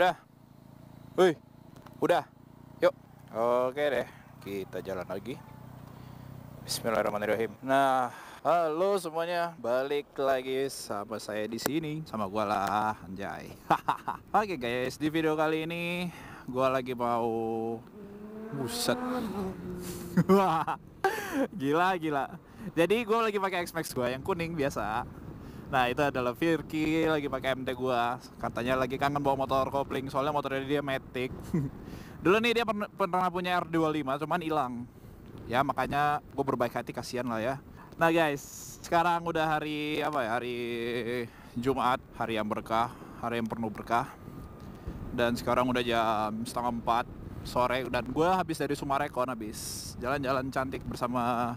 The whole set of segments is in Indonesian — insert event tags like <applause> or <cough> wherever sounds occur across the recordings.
Udah. Wih Udah. Yuk. Oke deh. Kita jalan lagi. Bismillahirrahmanirrahim. Nah, halo semuanya, balik lagi sama saya di sini, sama gua lah, anjay. <laughs> Oke okay guys, di video kali ini gua lagi mau buset. <laughs> gila gila. Jadi gua lagi pakai X Max gua yang kuning biasa. Nah itu adalah Virki lagi pakai MT gua Katanya lagi kangen bawa motor kopling Soalnya motornya dia Matic <laughs> Dulu nih dia pernah punya R25 cuman hilang Ya makanya gue berbaik hati kasihan lah ya Nah guys sekarang udah hari apa ya Hari Jumat hari yang berkah Hari yang penuh berkah Dan sekarang udah jam setengah empat sore Dan gue habis dari Sumarekon habis Jalan-jalan cantik bersama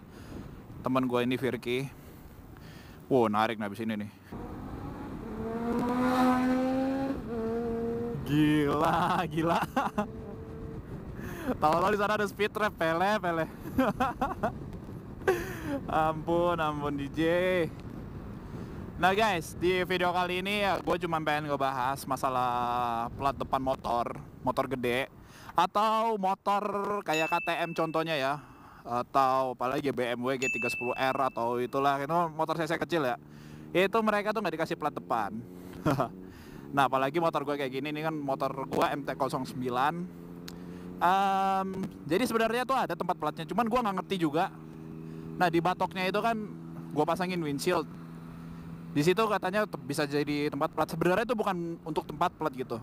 teman gue ini Virki Wow, narik nih abis ini nih. Gila, gila. Tahu-tahu di sana ada speed trap, pele, pele. ampun, ampun DJ. Nah guys, di video kali ini ya gue cuma pengen ngebahas masalah plat depan motor, motor gede atau motor kayak KTM contohnya ya, atau apalagi BMW G310R atau itulah itu motor saya kecil ya itu mereka tuh nggak dikasih plat depan <laughs> nah apalagi motor gue kayak gini ini kan motor gue MT09 um, jadi sebenarnya tuh ada tempat platnya cuman gue nggak ngerti juga nah di batoknya itu kan gue pasangin windshield di situ katanya bisa jadi tempat plat sebenarnya itu bukan untuk tempat plat gitu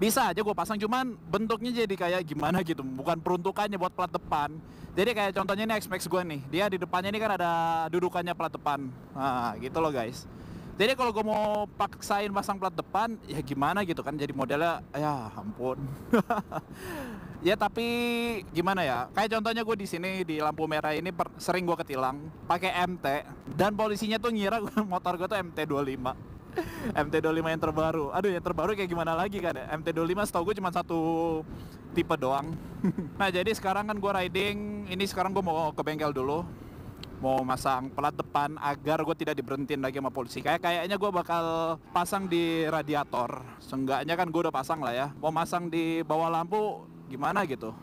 bisa aja gue pasang cuman bentuknya jadi kayak gimana gitu bukan peruntukannya buat plat depan jadi kayak contohnya ini X-Max gue nih dia di depannya ini kan ada dudukannya plat depan nah, gitu loh guys jadi kalau gue mau paksain pasang plat depan ya gimana gitu kan jadi modelnya ya ampun <laughs> ya tapi gimana ya kayak contohnya gue di sini di lampu merah ini sering gue ketilang pakai MT dan polisinya tuh ngira <laughs> motor gue tuh MT 25 <laughs> MT25 yang terbaru. Aduh, yang terbaru kayak gimana lagi kan? MT25 setahu gue cuma satu tipe doang. <laughs> nah, jadi sekarang kan gue riding, ini sekarang gue mau ke bengkel dulu. Mau masang pelat depan agar gue tidak diberhentiin lagi sama polisi. Kayak kayaknya gue bakal pasang di radiator. Seenggaknya kan gue udah pasang lah ya. Mau masang di bawah lampu gimana gitu. <laughs>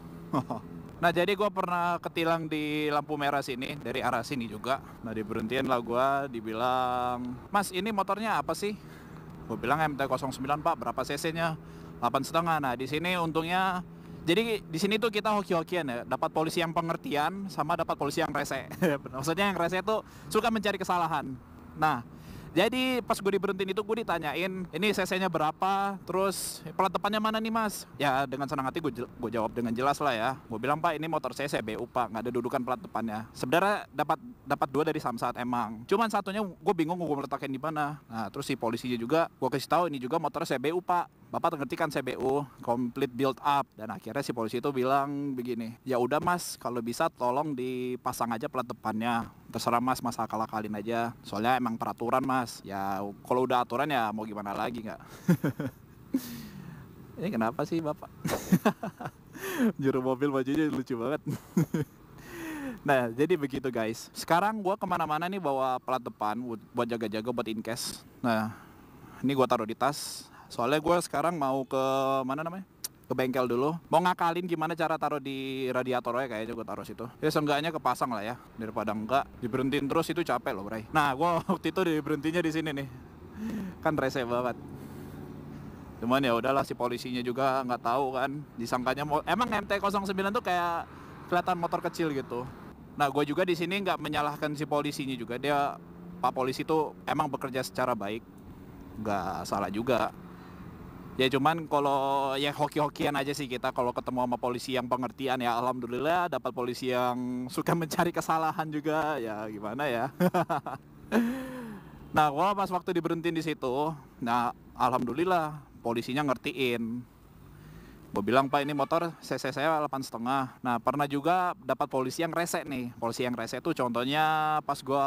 Nah jadi gue pernah ketilang di lampu merah sini dari arah sini juga. Nah diberhentiin lah gue dibilang, Mas ini motornya apa sih? Gue bilang MT09 Pak, berapa cc-nya? 8 setengah. Nah di sini untungnya jadi di sini tuh kita hoki-hokian ya, dapat polisi yang pengertian sama dapat polisi yang rese. <laughs> Maksudnya yang rese tuh suka mencari kesalahan. Nah, jadi pas gue diberhentiin itu gue ditanyain, ini CC-nya berapa, terus plat depannya mana nih mas? Ya dengan senang hati gue, gue jawab dengan jelas lah ya. Gue bilang pak ini motor CC BU pak, nggak ada dudukan plat depannya. Sebenarnya dapat dapat dua dari Samsat emang. Cuman satunya gue bingung gue letakkan di mana. Nah terus si polisinya juga gue kasih tahu ini juga motor CBU pak Bapak ngerti kan CBU, complete build up. Dan akhirnya si polisi itu bilang begini, ya udah mas, kalau bisa tolong dipasang aja plat depannya. Terserah mas, mas akal-akalin aja. Soalnya emang peraturan mas. Ya kalau udah aturan ya mau gimana lagi nggak? <laughs> Ini kenapa sih Bapak? <laughs> Juru mobil bajunya lucu banget. <laughs> Nah, jadi begitu guys. Sekarang gue kemana-mana nih bawa plat depan buat jaga-jaga buat in case. Nah, ini gue taruh di tas soalnya gue sekarang mau ke mana namanya ke bengkel dulu mau ngakalin gimana cara taruh di radiator radiatornya kayaknya gue taruh situ ya seenggaknya kepasang lah ya daripada enggak diberhentiin terus itu capek loh bray nah gue <laughs> waktu itu diberhentinya di sini nih kan rese banget cuman ya udahlah si polisinya juga nggak tahu kan disangkanya mau emang MT09 tuh kayak kelihatan motor kecil gitu nah gue juga di sini nggak menyalahkan si polisinya juga dia pak polisi tuh emang bekerja secara baik nggak salah juga ya cuman kalau ya hoki-hokian aja sih kita kalau ketemu sama polisi yang pengertian ya alhamdulillah dapat polisi yang <laughs> suka mencari kesalahan juga ya gimana ya <laughs> nah gua pas waktu diberhentiin di situ nah alhamdulillah polisinya ngertiin gue bilang pak ini motor cc saya delapan setengah nah pernah juga dapat polisi yang reset nih polisi yang reset tuh contohnya pas gue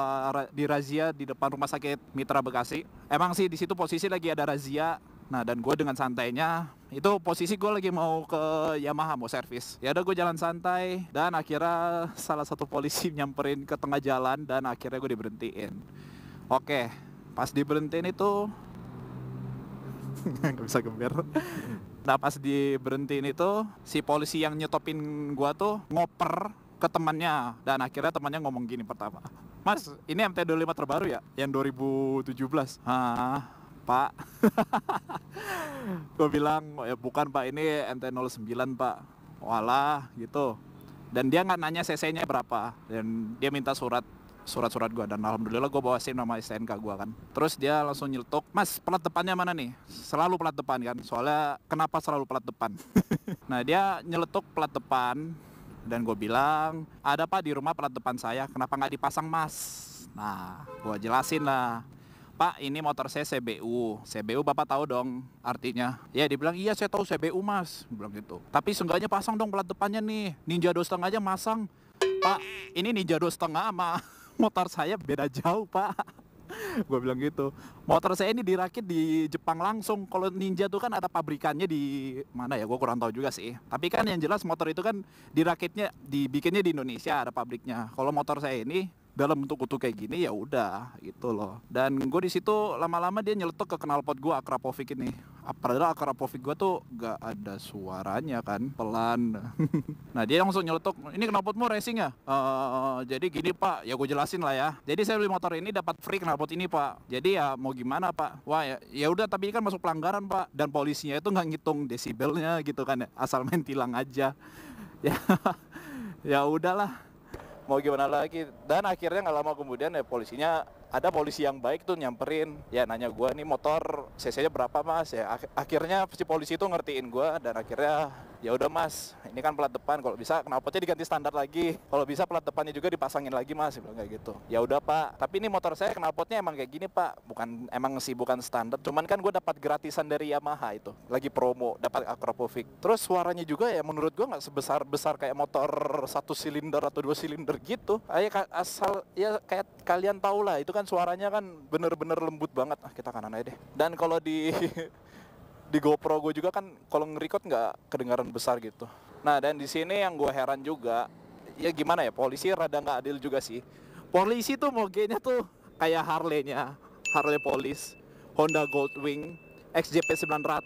dirazia di depan rumah sakit Mitra Bekasi emang sih di situ posisi lagi ada razia Nah dan gue dengan santainya itu posisi gue lagi mau ke Yamaha mau servis. Ya udah gue jalan santai dan akhirnya salah satu polisi <laughs> nyamperin ke tengah jalan dan akhirnya gue diberhentiin. Oke, pas diberhentiin itu <laughs> nggak bisa gembir. Nah pas diberhentiin itu si polisi yang nyetopin gue tuh ngoper ke temannya dan akhirnya temannya ngomong gini pertama. Mas, ini MT25 terbaru ya? Yang 2017. Ah, Pak <laughs> gue bilang ya bukan Pak ini nt 09 Pak walah gitu dan dia nggak nanya CC nya berapa dan dia minta surat surat-surat gue dan alhamdulillah gue bawa SIM nama STNK gue kan terus dia langsung nyeletuk mas pelat depannya mana nih selalu pelat depan kan soalnya kenapa selalu pelat depan <laughs> nah dia nyeletuk pelat depan dan gue bilang ada pak di rumah pelat depan saya kenapa nggak dipasang mas nah gue jelasin lah Pak ini motor saya CBU CBU Bapak tahu dong artinya ya dibilang iya saya tahu CBU mas bilang gitu tapi seenggaknya pasang dong plat depannya nih Ninja dua setengah aja masang Pak ini Ninja dua setengah, sama <laughs> motor saya beda jauh Pak <laughs> gue bilang gitu motor saya ini dirakit di Jepang langsung kalau Ninja tuh kan ada pabrikannya di mana ya gue kurang tahu juga sih tapi kan yang jelas motor itu kan dirakitnya dibikinnya di Indonesia ada pabriknya kalau motor saya ini dalam bentuk kutu kayak gini ya udah gitu loh dan gue di situ lama-lama dia nyeletuk ke knalpot gue Akrapovic ini ah, padahal Akrapovic gue tuh gak ada suaranya kan pelan <laughs> nah dia langsung nyeletuk ini knalpotmu racing ya e, jadi gini pak ya gue jelasin lah ya jadi saya beli motor ini dapat free knalpot ini pak jadi ya mau gimana pak wah ya, ya udah tapi kan masuk pelanggaran pak dan polisinya itu nggak ngitung desibelnya gitu kan asal main tilang aja <laughs> ya ya udahlah mau gimana lagi dan akhirnya nggak lama kemudian ya polisinya ada polisi yang baik tuh nyamperin ya nanya gue nih motor cc-nya berapa mas ya akhirnya si polisi itu ngertiin gue dan akhirnya ya udah mas ini kan plat depan kalau bisa knalpotnya diganti standar lagi kalau bisa plat depannya juga dipasangin lagi mas bilang kayak gitu ya udah pak tapi ini motor saya knalpotnya emang kayak gini pak bukan emang sih bukan standar cuman kan gue dapat gratisan dari Yamaha itu lagi promo dapat Acropovic terus suaranya juga ya menurut gue nggak sebesar besar kayak motor satu silinder atau dua silinder gitu ayah asal ya kayak kalian tau lah itu kan kan suaranya kan bener-bener lembut banget ah kita kanan aja deh dan kalau di <laughs> di GoPro gue juga kan kalau ngerekord nggak kedengaran besar gitu nah dan di sini yang gue heran juga ya gimana ya polisi rada nggak adil juga sih polisi tuh mogenya tuh kayak Harley-nya Harley Polis Honda Goldwing XJP 900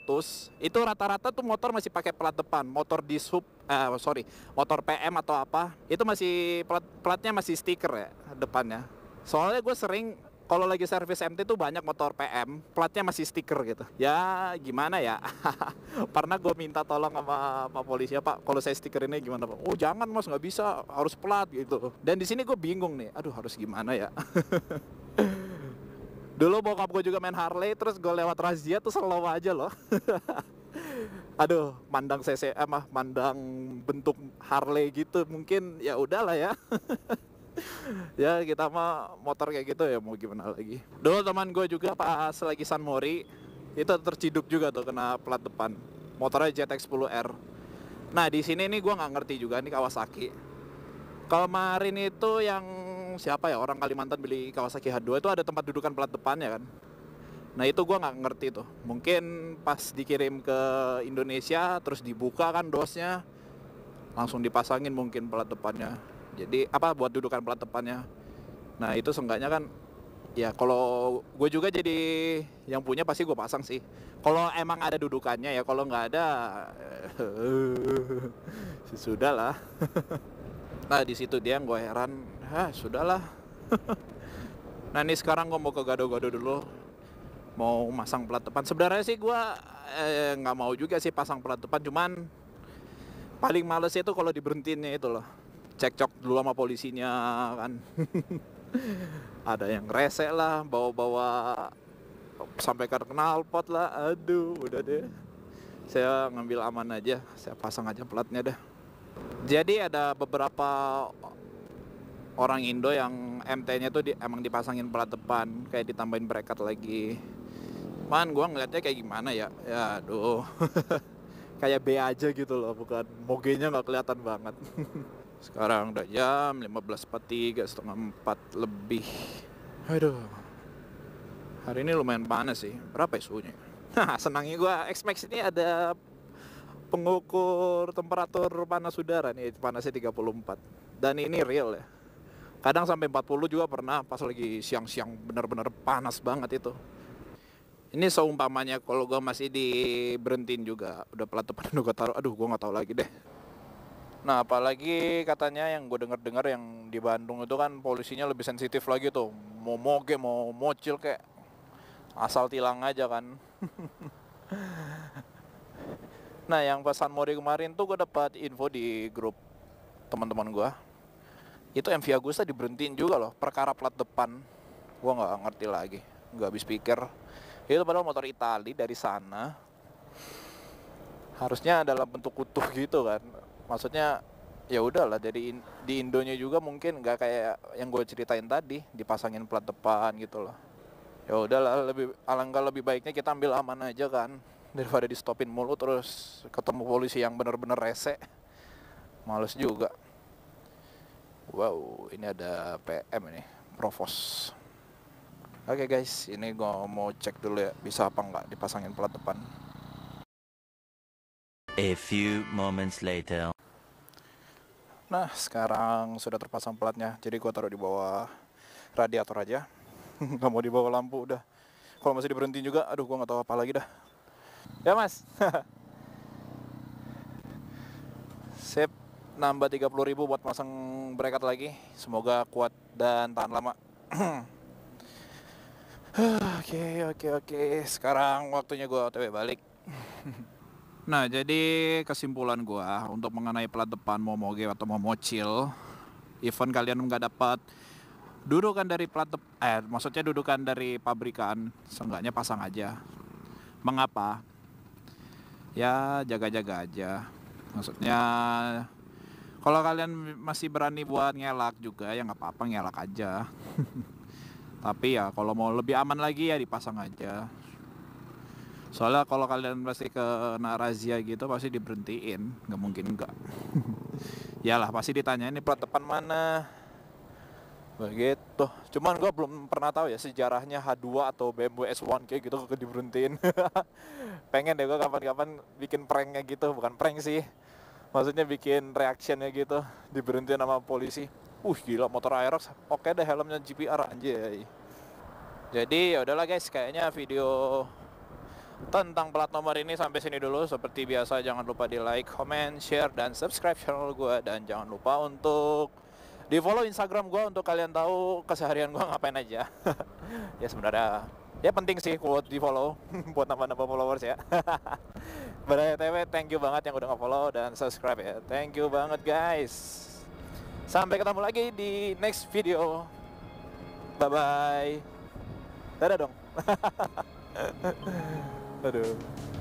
itu rata-rata tuh motor masih pakai plat depan motor di sub eh, sorry motor PM atau apa itu masih plat, platnya masih stiker ya depannya Soalnya gue sering kalau lagi servis MT tuh banyak motor PM, platnya masih stiker gitu. Ya gimana ya? <laughs> Pernah gue minta tolong sama Pak Polisi, ya, Pak, kalau saya stiker ini gimana Pak? Oh jangan mas, nggak bisa, harus plat gitu. Dan di sini gue bingung nih, aduh harus gimana ya? <laughs> Dulu bokap gue juga main Harley, terus gue lewat razia tuh slow aja loh. <laughs> aduh, mandang CCM ah, mandang bentuk Harley gitu mungkin ya udahlah ya. <laughs> ya kita mah motor kayak gitu ya mau gimana lagi dulu teman gue juga pas lagi San Mori itu terciduk juga tuh kena plat depan motornya ZX10R nah di sini ini gue nggak ngerti juga nih Kawasaki kalau kemarin itu yang siapa ya orang Kalimantan beli Kawasaki H2 itu ada tempat dudukan plat ya kan nah itu gue nggak ngerti tuh mungkin pas dikirim ke Indonesia terus dibuka kan dosnya langsung dipasangin mungkin plat depannya jadi apa buat dudukan pelat depannya nah itu seenggaknya kan ya kalau gue juga jadi yang punya pasti gue pasang sih kalau emang ada dudukannya ya kalau nggak ada eh, <laughs> sudah lah <laughs> nah di situ dia yang gue heran Hah sudahlah <laughs> nah ini sekarang gue mau ke gado-gado dulu mau masang pelat depan sebenarnya sih gue eh, nggak eh, mau juga sih pasang pelat depan cuman paling males itu kalau diberhentinnya itu loh cekcok dulu sama polisinya kan <laughs> ada yang resek lah bawa-bawa sampai ke knalpot lah aduh udah deh saya ngambil aman aja saya pasang aja platnya deh jadi ada beberapa orang Indo yang MT-nya tuh di, emang dipasangin plat depan kayak ditambahin bracket lagi man gua ngeliatnya kayak gimana ya ya aduh <laughs> kayak B aja gitu loh bukan mogenya nggak kelihatan banget <laughs> Sekarang udah jam 15.43, setengah 4 lebih. Aduh. Hari ini lumayan panas sih. Berapa ya suhunya? Nah, senangnya gue X-Max ini ada pengukur temperatur panas udara nih. Panasnya 34. Dan ini real ya. Kadang sampai 40 juga pernah pas lagi siang-siang benar-benar panas banget itu. Ini seumpamanya kalau gue masih di berhentiin juga. Udah pelat depan <laughs> gue taruh. Aduh, gue nggak tahu lagi deh. Nah, apalagi katanya yang gue denger-dengar yang di Bandung itu kan polisinya lebih sensitif lagi tuh. Mau moge, mau mocil kayak asal tilang aja kan. <laughs> nah, yang pesan Mori kemarin tuh gue dapat info di grup teman-teman gue. Itu MV Agusta diberhentiin juga loh, perkara plat depan. Gue gak ngerti lagi, nggak habis pikir. Itu padahal motor Itali dari sana. Harusnya dalam bentuk utuh gitu kan maksudnya ya udahlah dari in, di Indonya juga mungkin nggak kayak yang gue ceritain tadi dipasangin plat depan gitu loh ya udahlah lebih alangkah lebih baiknya kita ambil aman aja kan daripada di stopin mulu terus ketemu polisi yang bener-bener rese males juga wow ini ada PM ini provos oke okay guys ini gue mau cek dulu ya bisa apa nggak dipasangin plat depan A few moments later Nah, sekarang sudah terpasang platnya. Jadi gua taruh di bawah radiator aja. <laughs> Gak mau di bawah lampu udah. Kalau masih diberhenti juga, aduh gua nggak tahu apa lagi dah. Ya, Mas. <laughs> Sip, nambah 30.000 buat pasang bracket lagi. Semoga kuat dan tahan lama. <clears throat> Oke, oke, oke. Sekarang waktunya gua otw balik. <laughs> Nah, jadi kesimpulan gua untuk mengenai plat depan Momoge atau Momocil, event kalian nggak dapat dudukan dari plat de, eh maksudnya dudukan dari pabrikan, seenggaknya pasang aja. Mengapa? Ya, jaga-jaga aja. Maksudnya kalau kalian masih berani buat ngelak juga ya nggak apa-apa ngelak aja. <laughs> Tapi ya kalau mau lebih aman lagi ya dipasang aja soalnya kalau kalian pasti ke narazia gitu pasti diberhentiin nggak mungkin enggak lah <laughs> pasti ditanya ini plat depan mana begitu cuman gue belum pernah tahu ya sejarahnya H2 atau BMW s 1 kayak gitu gue diberhentiin <laughs> pengen deh gue kapan-kapan bikin pranknya gitu bukan prank sih maksudnya bikin reactionnya gitu diberhentiin sama polisi uh gila motor Aerox oke okay deh helmnya GPR anjay jadi ya udahlah guys kayaknya video tentang plat nomor ini sampai sini dulu seperti biasa jangan lupa di like, comment, share dan subscribe channel gue dan jangan lupa untuk di follow Instagram gue untuk kalian tahu keseharian gue ngapain aja <laughs> ya sebenarnya ya penting sih buat di follow <laughs> buat nambah-nambah followers ya <laughs> Beraya TV thank you banget yang udah nge-follow dan subscribe ya thank you banget guys sampai ketemu lagi di next video bye bye dadah dong I do.